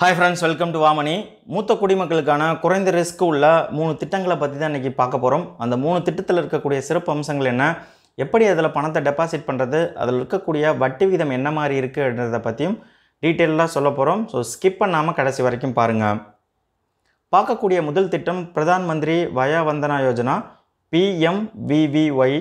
hi friends welcome to வாமணி மூத்த குடிமக்களுக்கான குறைந்த ரிஸ்க் உள்ள மூணு திட்டங்களை பற்றி தான் இன்றைக்கி பார்க்க போகிறோம் அந்த மூணு திட்டத்தில் இருக்கக்கூடிய சிறப்பு அம்சங்கள் என்ன எப்படி அதில் பணத்தை டெபாசிட் பண்ணுறது அதில் இருக்கக்கூடிய வட்டி வீதம் என்ன மாதிரி இருக்குன்றதை பற்றியும் டீட்டெயிலாக சொல்ல போகிறோம் ஸோ ஸ்கிப் பண்ணாமல் கடைசி வரைக்கும் பாருங்கள் பார்க்கக்கூடிய முதல் திட்டம் பிரதான் மந்திரி வயா வந்தனா யோஜனா பிஎம்விவிஒய்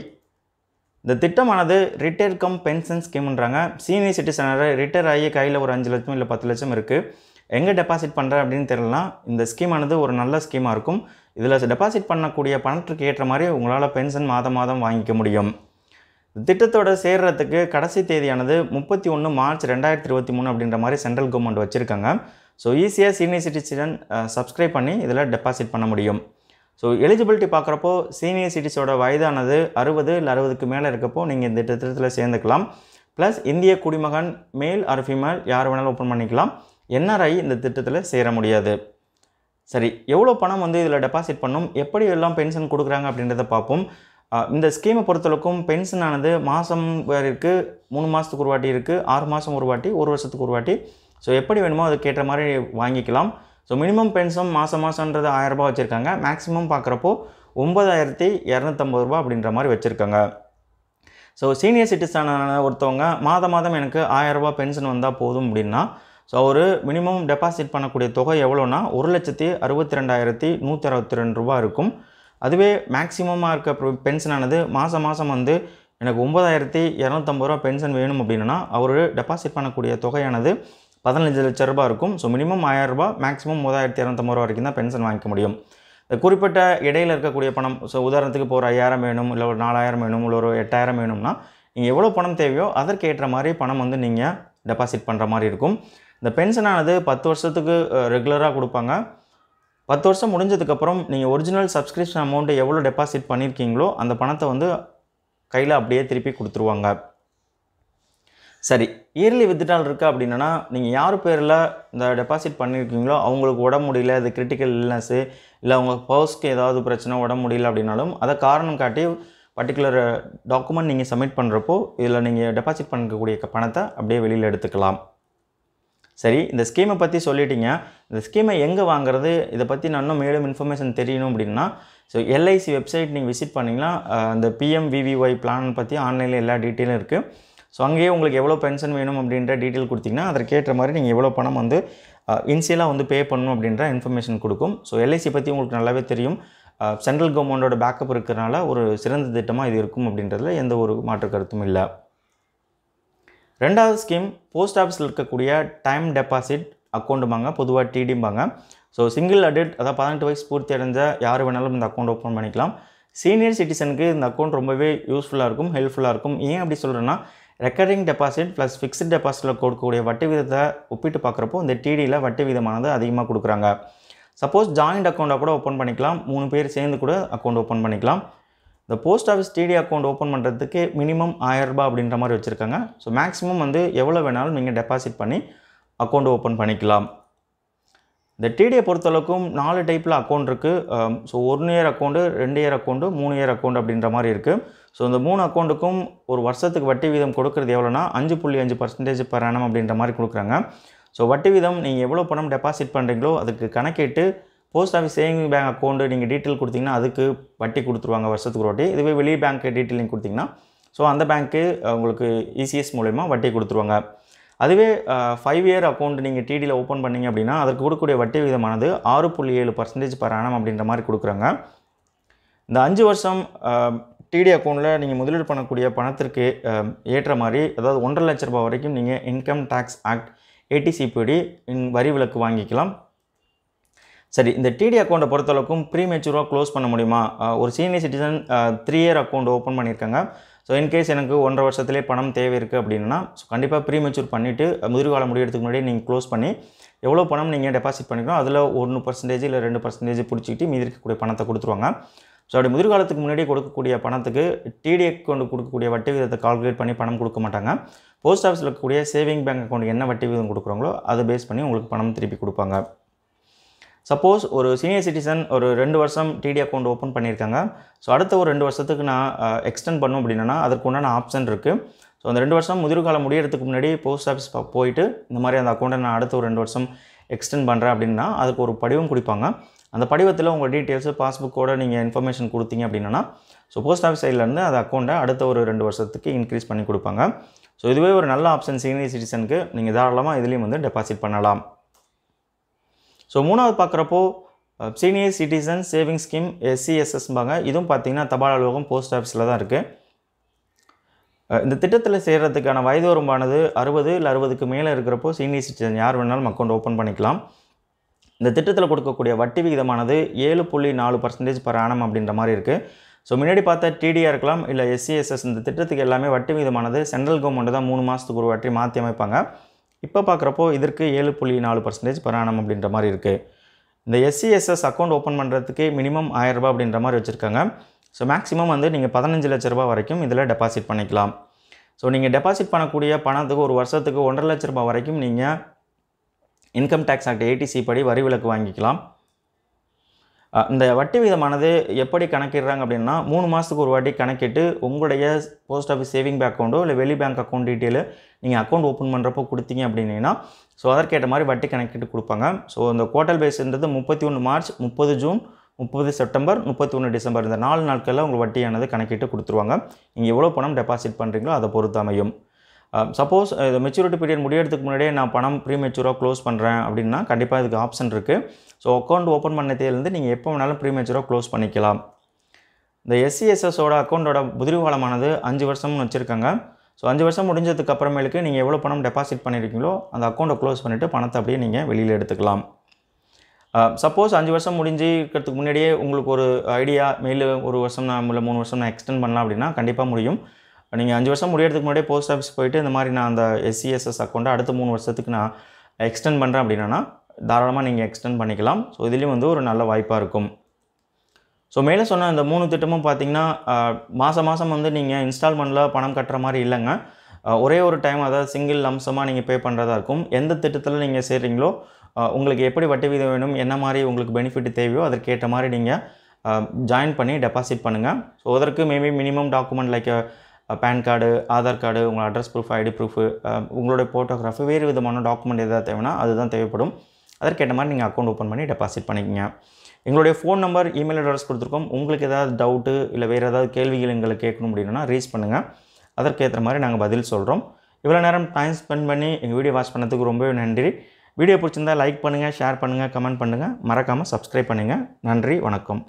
இந்த திட்டமானது ரிட்டையர் கம் பென்ஷன் ஸ்கீம்ன்றாங்க சீனியர் சிட்டிசனரை ரிட்டையர் ஆகி கையில் ஒரு அஞ்சு லட்சம் இல்லை பத்து லட்சம் இருக்குது எங்கே டெபாசிட் பண்ணுறேன் அப்படின்னு தெரியலாம் இந்த ஸ்கீமானது ஒரு நல்ல ஸ்கீமாக இருக்கும் இதில் டெபாசிட் பண்ணக்கூடிய பணத்திற்கு ஏற்ற மாதிரி உங்களால் பென்ஷன் மாதம் மாதம் வாங்கிக்க முடியும் திட்டத்தோட சேர்கிறதுக்கு கடைசி தேதியானது முப்பத்தி ஒன்று மார்ச் ரெண்டாயிரத்தி இருபத்தி மூணு அப்படின்ற மாதிரி சென்ட்ரல் கவர்மெண்ட் வச்சுருக்காங்க ஸோ ஈஸியாக சீனியர் சிட்டிசன் சப்ஸ்கிரைப் பண்ணி இதில் டெபாசிட் பண்ண முடியும் ஸோ எலிஜிபிலிட்டி பார்க்குறப்போ சீனியர் சிட்டிஸோட வயதானது அறுபது இல்லை அறுபதுக்கு மேலே இருக்கப்போ நீங்கள் இந்த திட்டத்தில் சேர்ந்துக்கலாம் ப்ளஸ் இந்திய குடிமகன் மேல் ஆர் ஃபீமேல் யார் வேணாலும் ஓப்பன் பண்ணிக்கலாம் என்ஆர்ஐ இந்த திட்டத்தில் சேர முடியாது சரி எவ்வளோ பணம் வந்து இதில் டெபாசிட் பண்ணும் எப்படி எல்லாம் பென்ஷன் கொடுக்குறாங்க அப்படின்றத பார்ப்போம் இந்த ஸ்கீமை பொறுத்தளவுக்கும் பென்ஷன் ஆனது மாதம் இருக்குது மூணு மாதத்துக்கு ஒரு வாட்டி இருக்குது ஆறு மாதம் ஒரு வாட்டி ஒரு வருஷத்துக்கு ஒரு வாட்டி ஸோ எப்படி வேணுமோ கேட்ட மாதிரி வாங்கிக்கலாம் ஸோ மினிமம் பென்ஷன் மாதம் மாதன்றது ஆயரரூபா வச்சுருக்காங்க மேக்ஸிமம் பார்க்குறப்போ ஒம்பதாயிரத்தி இரநூத்தம்பது ரூபா அப்படின்ற மாதிரி வச்சுருக்காங்க ஸோ சீனியர் சிட்டிசனான ஒருத்தவங்க மாதம் மாதம் எனக்கு ஆயரரூபா பென்ஷன் வந்தால் போதும் அப்படின்னா ஸோ ஒரு மினிமம் டெபாசிட் பண்ணக்கூடிய தொகை எவ்வளோனா ஒரு லட்சத்தி அறுபத்தி ரெண்டாயிரத்தி நூற்றி அறுபத்தி ரெண்டு ரூபா இருக்கும் அதுவே மேக்ஸிமமாக இருக்க பென்ஷனானது மாதம் மாதம் வந்து எனக்கு ஒம்பதாயிரத்தி இரநூத்தம்பது ரூபா பென்ஷன் வேணும் அப்படின்னா அவர் டெபாசிட் பண்ணக்கூடிய தொகையானது பதினஞ்சு லட்ச ரூபா இருக்கும் ஸோ மினிமம் ஆயிரம் ரூபா மேக்ஸிமம் மூவாயிரத்தி இரநூத்தம்பது ரூபா வரைக்கும் தான் பென்ஷன் வாங்கிக்க முடியும் இந்த குறிப்பிட்ட இடையில் இருக்கக்கூடிய பணம் ஸோ உதாரணத்துக்கு இப்போ ஒரு ஐயாயிரம் வேணும் இல்லை ஒரு நாலாயிரம் வேணும் இல்லை ஒரு எட்டாயிரம் வேணும்னா நீங்கள் எவ்வளோ பணம் தேவையோ அதற்கேற்ற மாதிரி பணம் வந்து நீங்கள் டெபாசிட் பண்ணுற மாதிரி இருக்கும் இந்த பென்ஷனானது பத்து வருஷத்துக்கு ரெகுலராக கொடுப்பாங்க பத்து வருஷம் முடிஞ்சதுக்கப்புறம் நீங்கள் ஒரிஜினல் சப்ஸ்கிரிப்ஷன் அமௌண்ட்டை எவ்வளோ டெபாசிட் பண்ணியிருக்கீங்களோ அந்த பணத்தை வந்து கையில் அப்படியே திருப்பி கொடுத்துருவாங்க சரி இயர்லி வித்ட்ரால் இருக்குது அப்படின்னா நீங்கள் யார் பேரில் இந்த டெபாசிட் பண்ணியிருக்கீங்களோ அவங்களுக்கு உடம்பு முடியல அது கிரிட்டிக்கல் இல்னஸ்ஸு இல்லை அவங்க ஹவுஸ்க்கு ஏதாவது பிரச்சனை உடம்பு முடியல அப்படின்னாலும் அதை காரணம் காட்டி பர்டிகுலர் டாக்குமெண்ட் நீங்கள் சப்மிட் பண்ணுறப்போ இதில் நீங்கள் டெபாசிட் பண்ணக்கூடிய பணத்தை அப்படியே வெளியில் எடுத்துக்கலாம் சரி இந்த ஸ்கீமை பற்றி சொல்லிட்டீங்க இந்த ஸ்கீமை எங்கே வாங்குறது இதை பற்றி நான் இன்னும் மேலும் இன்ஃபர்மேஷன் தெரியணும் அப்படின்னா ஸோ எல்ஐசி வெப்சைட் நீங்கள் விசிட் பண்ணிங்கன்னா அந்த பிஎம்விவிஒய் பிளான் பற்றி ஆன்லைனில் எல்லா டீட்டெயிலும் இருக்குது ஸோ அங்கேயே உங்களுக்கு எவ்வளோ பென்ஷன் வேணும் அப்படின்ற டீட்டெயில் கொடுத்திங்கன்னா அதற்கேற்ற மாதிரி நீங்கள் எவ்வளோ பணம் வந்து இன்சியலாக வந்து பே பண்ணணும் அப்படின்ற இன்ஃபர்மேஷன் கொடுக்கும் ஸோ எல்ஐசி பற்றி உங்களுக்கு நல்லாவே தெரியும் சென்ட்ரல் கவர்மெண்ட்டோட பேக்கப் இருக்கிறனால ஒரு சிறந்த திட்டமாக இது இருக்கும் அப்படின்றதுல எந்த ஒரு மாற்று கருத்தும் இல்லை ரெண்டாவது ஸ்கீம் போஸ்ட் ஆஃபீஸில் இருக்கக்கூடிய டைம் டெபாசிட் அக்கௌண்ட்டுமாங்க பொதுவாக டிடிம்பாங்க ஸோ சிங்கிள் அடல்ட் அதாவது பதினெட்டு வயசு பூர்த்தி அடைஞ்ச யார் வேணாலும் இந்த அக்கௌண்ட் ஓப்பன் பண்ணிக்கலாம் சீனியர் சிட்டிசனுக்கு இந்த அக்கௌண்ட் ரொம்பவே யூஸ்ஃபுல்லாக இருக்கும் ஹெல்ப்ஃபுல்லாக இருக்கும் ஏன் அப்படி சொல்கிறேன்னா ரெக்கரிங் டெபாசிட் ப்ளஸ் ஃபிக்ஸ்ட் டெபாசிட்டில் கொடுக்கக்கூடிய வட்டி விதத்தை ஒப்பிட்டு பார்க்குறப்போ இந்த டிடியில் வட்டி விதமானது அதிகமாக கொடுக்குறாங்க சப்போஸ் ஜாயிண்ட் அக்கௌண்ட்டாக கூட ஓப்பன் பண்ணிக்கலாம் மூணு பேர் சேர்ந்து கூட அக்கௌண்ட் ஓப்பன் பண்ணிக்கலாம் இந்த post office TD account open பண்ணுறதுக்கு மினிமம் ரூபா அப்படின்ற மாதிரி வச்சுருக்காங்க ஸோ மேக்ஸிமம் வந்து எவ்வளோ வேணாலும் நீங்கள் டெபாசிட் பண்ணி அக்கௌண்ட் ஓப்பன் பண்ணிக்கலாம் இந்த டிடியை பொறுத்தளவுக்கும் நாலு டைப்பில் அக்கௌண்ட் இருக்குது ஸோ ஒன் இயர் அக்கௌண்ட்டு ரெண்டு இயர் அக்கௌண்ட்டு மூணு இயர் அக்கௌண்ட் அப்படின்ற மாதிரி இருக்குது ஸோ இந்த மூணு அக்கௌண்ட்டுக்கும் ஒரு வருஷத்துக்கு வட்டி வீதம் கொடுக்குறது எவ்வளோனா அஞ்சு புள்ளி அஞ்சு பர்சன்டேஜ் பரணம் அப்படின்ற மாதிரி கொடுக்குறாங்க ஸோ வட்டி வீதம் நீங்கள் எவ்வளோ பணம் டெபாசிட் பண்ணுறீங்களோ அதுக்கு கணக்கிட்டு post office saving bank account நீங்கள் டீட்டெயில் கொடுத்தீங்கன்னா அதுக்கு வட்டி கொடுத்துருவாங்க வருஷத்துக்கு ஒரு வாட்டி இதுவே வெளியே பேங்க்கு டீட்டெயிலிங் கொடுத்தீங்கன்னா ஸோ அந்த பேங்க்கு உங்களுக்கு இசிஎஸ் e மூலயமா வட்டி கொடுத்துருவாங்க அதுவே ஃபைவ் இயர் அக்கௌண்ட் நீங்கள் டிடியில் ஓப்பன் பண்ணிங்க அப்படின்னா அதற்கு கொடுக்கக்கூடிய வட்டி விதமானது ஆறு புள்ளி ஏழு பர்சன்டேஜ் பர் ஆனம் அப்படின்ற மாதிரி கொடுக்குறாங்க இந்த அஞ்சு வருஷம் டிடி அக்கௌண்ட்டில் நீங்கள் முதலீடு பண்ணக்கூடிய பணத்திற்கு ஏற்ற மாதிரி அதாவது ஒன்றரை லட்ச ரூபாய் வரைக்கும் நீங்கள் இன்கம் டேக்ஸ் ஆக்ட் ஏடிசிபிடி வரி விலக்கு வாங்கிக்கலாம் சரி இந்த டிடி அக்கௌண்ட்டை பொறுத்தளவுக்கும் ப்ரீமெச்சூராக க்ளோஸ் பண்ண முடியுமா ஒரு senior citizen three year account open பண்ணியிருக்காங்க ஸோ இன்கேஸ் எனக்கு ஒன்றரை வருஷத்துலேயே பணம் தேவை இருக்குது அப்படின்னா ஸோ கண்டிப்பாக ப்ரீமெச்சூர் பண்ணிவிட்டு முதிர்காலம் முடியறதுக்கு முன்னாடி நீங்கள் க்ளோஸ் பண்ணி எவ்வளோ பணம் நீங்கள் டெபாசிட் பண்ணிக்கணும் அதில் ஒன்று பர்சன்டேஜ் இல்லை ரெண்டு பர்சன்டேஜ் பிடிச்சிக்கிட்டு மீதி இருக்கக்கூடிய பணத்தை கொடுத்துருவாங்க ஸோ அப்படி முதிர்காலத்துக்கு முன்னாடி கொடுக்கக்கூடிய பணத்துக்கு டிடி அக்கௌண்ட் கொடுக்கக்கூடிய வட்டி விதத்தை கால்குலேட் பண்ணி பணம் கொடுக்க மாட்டாங்க போஸ்ட் ஆஃபீஸில் இருக்கக்கூடிய சேவிங் பேங்க் அக்கௌண்ட் என்ன வட்டி விதம் கொடுக்குறாங்களோ அதை பேஸ் பண்ணி உங்களுக்கு பணம் திருப்பி கொடுப்பாங்க சப்போஸ் ஒரு சீனியர் சிட்டிசன் ஒரு ரெண்டு வருஷம் டிடி அக்கௌண்ட் ஓப்பன் பண்ணியிருக்காங்க ஸோ அடுத்த ஒரு ரெண்டு வருஷத்துக்கு நான் எக்ஸ்டெண்ட் பண்ணும் அப்படின்னா அதற்கு உண்டான ஆப்ஷன் இருக்குது ஸோ அந்த ரெண்டு வருஷம் முதிர் காலம் முடியறதுக்கு முன்னாடி போஸ்ட் ஆஃபீஸ் போயிட்டு இந்த மாதிரி அந்த அக்கௌண்ட்டை நான் அடுத்த ஒரு ரெண்டு வருஷம் எக்ஸ்டெண்ட் பண்ணுறேன் அப்படின்னா அதுக்கு ஒரு படிவம் கொடுப்பாங்க அந்த படிவத்தில் உங்கள் டீட்டெயில்ஸு பாஸ்புக்கோட நீங்கள் இன்ஃபர்மேஷன் கொடுத்தீங்க அப்படின்னா ஸோ போஸ்ட் ஆஃபீஸ் சைட்லேருந்து அந்த அக்கௌண்ட்டை அடுத்த ஒரு ரெண்டு வருஷத்துக்கு இன்க்ரீஸ் பண்ணி கொடுப்பாங்க ஸோ இதுவே ஒரு நல்ல ஆப்ஷன் சீனியர் சிட்டிசனுக்கு நீங்கள் தாராளமாக இதுலேயும் வந்து டெபாசிட் பண்ணலாம் ஸோ மூணாவது பார்க்குறப்போ சீனியர் சிட்டிசன் சேவிங்ஸ் ஸ்கீம் எஸ்சிஎஸ்எஸ்பாங்க இதுவும் பார்த்திங்கன்னா தபால் அலுவலகம் போஸ்ட் ஆஃபீஸில் தான் இருக்குது இந்த திட்டத்தில் சேர்கிறதுக்கான வயது வரம்பானது அறுபது இல்லை அறுபதுக்கு மேலே இருக்கிறப்போ சீனியர் சிட்டிசன் யார் வேணாலும் அக்கௌண்ட் ஓப்பன் பண்ணிக்கலாம் இந்த திட்டத்தில் கொடுக்கக்கூடிய வட்டி விகிதமானது ஏழு புள்ளி நாலு பர்சன்டேஜ் பர் ஆனம் அப்படின்ற மாதிரி இருக்குது ஸோ முன்னாடி பார்த்தா டிடியாக இருக்கலாம் இல்லை எஸ்சிஎஸ்எஸ் இந்த திட்டத்துக்கு எல்லாமே வட்டி விகிதமானது சென்ட்ரல் கவர்மெண்ட் தான் மூணு மாதத்துக்கு ஒரு வட்டி மாற்றி அமைப்பாங்க இப்போ பார்க்குறப்போ இதற்கு ஏழு புள்ளி நாலு பர்சன்டேஜ் பராணம் அப்படின்ற மாதிரி இருக்குது இந்த எஸ்சிஎஸ்எஸ் அக்கௌண்ட் ஓப்பன் பண்ணுறதுக்கு மினிமம் ஆயிரரூபா அப்படின்ற மாதிரி வச்சுருக்காங்க ஸோ மேக்ஸிமம் வந்து நீங்கள் பதினஞ்சு லட்ச ரூபா வரைக்கும் இதில் டெபாசிட் பண்ணிக்கலாம் ஸோ நீங்கள் டெபாசிட் பண்ணக்கூடிய பணத்துக்கு ஒரு வருஷத்துக்கு ஒன்றரை லட்ச ரூபா வரைக்கும் நீங்கள் இன்கம் டேக்ஸ் ஆக்ட் ஏடிசி படி வரி விலக்கு வாங்கிக்கலாம் இந்த வட்டி விகிதமானது எப்படி கணக்கிடுறாங்க அப்படின்னா மூணு மாதத்துக்கு ஒரு வாட்டி கணக்கிட்டு உங்களுடைய போஸ்ட் ஆஃபீஸ் சேவிங் அக்கௌண்ட்டோ இல்லை வெளி பேங்க் அக்கௌண்ட் டீட்டெயிலு நீங்கள் அக்கௌண்ட் ஓப்பன் பண்ணுறப்போ கொடுத்தீங்க அப்படின்னா ஸோ அதற்கேற்ற மாதிரி வட்டி கணக்கிட்டு கொடுப்பாங்க ஸோ இந்த கோட்டல் பேஸ்ன்றது முப்பத்தி ஒன்று மார்ச் முப்பது ஜூன் முப்பது செப்டம்பர் முப்பத்தி ஒன்று டிசம்பர் இந்த நாலு நாட்களில் உங்களுக்கு வட்டியானது கணக்கிட்டு கொடுத்துருவாங்க நீங்கள் எவ்வளோ பணம் டெபாசிட் பண்ணுறீங்களோ அதை பொறுத்தமையும் அமையும் சப்போஸ் இது மெச்சூரிட்டி பீரியட் முடியறதுக்கு முன்னாடியே நான் பணம் ப்ரீ மெச்சூராக க்ளோஸ் பண்ணுறேன் அப்படின்னா கண்டிப்பாக இதுக்கு ஆப்ஷன் இருக்குது ஸோ அக்கௌண்ட் ஓப்பன் பண்ணதேலேருந்து நீங்கள் எப்போ வேணாலும் ப்ரீ மெச்சூராக க்ளோஸ் பண்ணிக்கலாம் இந்த எஸ்சிஎஸ்எஸோட அக்கௌண்ட்டோட முதிர்வாளமானது அஞ்சு வருஷம்னு வச்சுருக்காங்க ஸோ அஞ்சு வருஷம் முடிஞ்சதுக்கு அப்புறமேலுக்கு நீங்கள் எவ்வளோ பணம் டெபாசிட் பண்ணியிருக்கீங்களோ அந்த அக்கௌண்ட்டை க்ளோஸ் பண்ணிவிட்டு பணத்தை அப்படியே நீங்கள் வெளியில் எடுத்துக்கலாம் சப்போஸ் um, அஞ்சு வருஷம் முடிஞ்சுக்கிறதுக்கு முன்னாடியே உங்களுக்கு ஒரு ஐடியா மேலும் ஒரு வருஷம் நான் இல்லை மூணு வருஷம் நான் எக்ஸ்டெண்ட் பண்ணலாம் அப்படின்னா கண்டிப்பாக முடியும் நீங்கள் அஞ்சு வருஷம் முடியறதுக்கு முன்னாடியே போஸ்ட் ஆஃபீஸ் போயிட்டு இந்த மாதிரி நான் அந்த எஸ்சிஎஸ்எஸ் அக்கௌண்ட்டை அடுத்த மூணு வருஷத்துக்கு நான் எக்ஸ்டெண்ட் பண்ணுறேன் அப்படின்னா தாராளமாக நீங்கள் எக்ஸ்டெண்ட் பண்ணிக்கலாம் ஸோ இதுலேயும் வந்து ஒரு நல்ல வாய்ப்பாக இருக்கும் ஸோ மேலே சொன்ன இந்த மூணு திட்டமும் பார்த்தீங்கன்னா மாதம் மாதம் வந்து நீங்கள் இன்ஸ்டால்மெண்ட்டில் பணம் கட்டுற மாதிரி இல்லைங்க ஒரே ஒரு டைம் அதாவது சிங்கிள் அம்சமாக நீங்கள் பே பண்ணுறதா இருக்கும் எந்த திட்டத்தில் நீங்கள் சேர்றீங்களோ உங்களுக்கு எப்படி வட்டி விதம் வேணும் என்ன மாதிரி உங்களுக்கு பெனிஃபிட் தேவையோ அதற்கேற்ற மாதிரி நீங்கள் ஜாயின் பண்ணி டெபாசிட் பண்ணுங்கள் ஸோ அதற்கு maybe minimum document like PAN card Aadhaar card உங்கள் அட்ரஸ் ப்ரூஃப் ஐடி ப்ரூஃபு உங்களுடைய ஃபோட்டோகிராஃபு வேறு விதமான டாக்குமெண்ட் எதாவது தேவைன்னா அதுதான் தேவைப்படும் அதற்கேற்ற மாதிரி நீங்கள் அக்கௌண்ட் ஓப்பன் பண்ணி டெபாசிட் பண்ணிக்கோங்க எங்களுடைய ஃபோன் நம்பர் இமெயில் அட்ரஸ் கொடுத்துருக்கோம் உங்களுக்கு ஏதாவது டவுட்டு இல்லை வேறு ஏதாவது கேள்விகள் எங்களுக்கு கேட்கணும் அப்படின்னா ரீச் பண்ணுங்கள் அதற்கேற்ற மாதிரி நாங்கள் பதில் சொல்கிறோம் இவ்வளோ நேரம் டைம் ஸ்பெண்ட் பண்ணி எங்கள் வீடியோ வாட்ச் பண்ணதுக்கு ரொம்பவே நன்றி வீடியோ பிடிச்சிருந்தால் லைக் பண்ணுங்கள் ஷேர் பண்ணுங்கள் கமெண்ட் பண்ணுங்கள் மறக்காமல் சப்ஸ்கிரைப் பண்ணுங்கள் நன்றி வணக்கம்